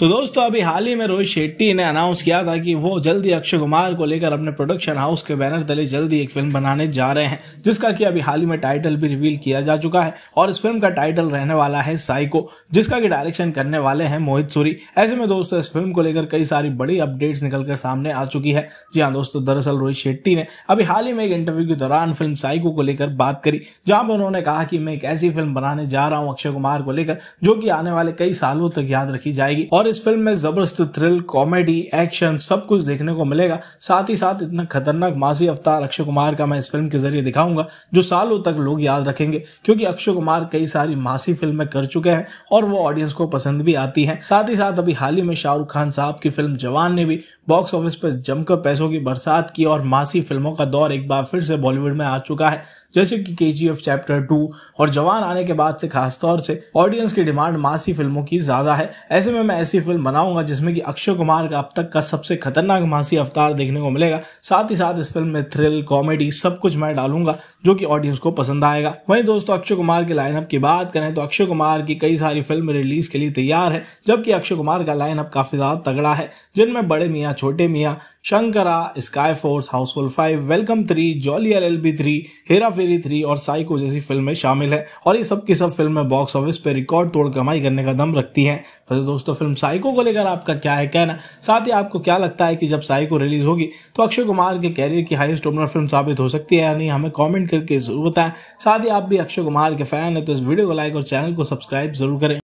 तो दोस्तों अभी हाल ही में रोहित शेट्टी ने अनाउंस किया था कि वो जल्दी अक्षय कुमार को लेकर अपने प्रोडक्शन हाउस के बैनर तले जल्दी एक फिल्म बनाने जा रहे हैं जिसका कि अभी हाल ही में टाइटल भी रिवील किया जा चुका है और इस फिल्म का टाइटल रहने वाला है साइको जिसका कि डायरेक्शन करने वाले हैं मोहित सूरी ऐसे में दोस्तों इस फिल्म को लेकर कई सारी बड़ी अपडेट्स निकल कर सामने आ चुकी है जी हाँ दोस्तों दरअसल रोहित शेट्टी ने अभी हाल ही में एक इंटरव्यू के दौरान फिल्म साइको को लेकर बात करी जहाँ पर उन्होंने कहा कि मैं एक ऐसी फिल्म बनाने जा रहा हूँ अक्षय कुमार को लेकर जो कि आने वाले कई सालों तक याद रखी जाएगी और और इस फिल्म में जबरदस्त थ्रिल कॉमेडी एक्शन सब कुछ देखने को मिलेगा साथ ही साथ इतना खतरनाक मासी अवतार अक्षय कुमार का मैं इस फिल्म के जरिए दिखाऊंगा जो सालों तक लोग याद रखेंगे क्योंकि अक्षय कुमार कई सारी मासी फिल्में कर चुके हैं और वो ऑडियंस को पसंद भी आती है साथ ही साथ अभी हाल ही में शाहरुख खान साहब की फिल्म जवान ने भी बॉक्स ऑफिस पर जमकर पैसों की बरसात की और मासी फिल्मों का दौर एक बार फिर से बॉलीवुड में आ चुका है जैसे कि के चैप्टर टू और जवान आने के बाद से खासतौर से ऑडियंस की डिमांड मासी फिल्मों की ज्यादा है ऐसे में मैं ऐसी ऐसी फिल्म बनाऊंगा जिसमें कि अक्षय कुमार का अब तक का सबसे खतरनाक मासी अवतार देखने को मिलेगा साथ ही साथ इस फिल्म में थ्रिल कॉमेडी सब कुछ मैं डालूंगा जो कि ऑडियंस को पसंद आएगा वहीं दोस्तों अक्षय कुमार के लाइनअप की बात करें तो अक्षय कुमार की कई सारी फिल्म रिलीज के लिए तैयार है जबकि अक्षय कुमार का लाइनअप काफी ज्यादा तगड़ा है जिनमें बड़े मियाँ छोटे मियाँ Shankara sky force Housefull five welcome three jolly L L B three Hera फेरी थ्री और साइको जैसी फिल्में शामिल है और ये सब की सब फिल्में बॉक्स ऑफिस पर रिकॉर्ड तोड़ कमाई करने का दम रखती हैं तो दोस्तों फिल्म साइको को लेकर आपका क्या है कहना साथ ही आपको क्या लगता है कि जब साइको रिलीज होगी तो अक्षय कुमार के कैरियर की हाईएस्ट ओपनर फिल्म साबित हो सकती है या नहीं हमें कॉमेंट करके जरूर बताएं साथ ही आप भी अक्षय कुमार के फैन है तो इस वीडियो को लाइक और चैनल को सब्सक्राइब जरूर करें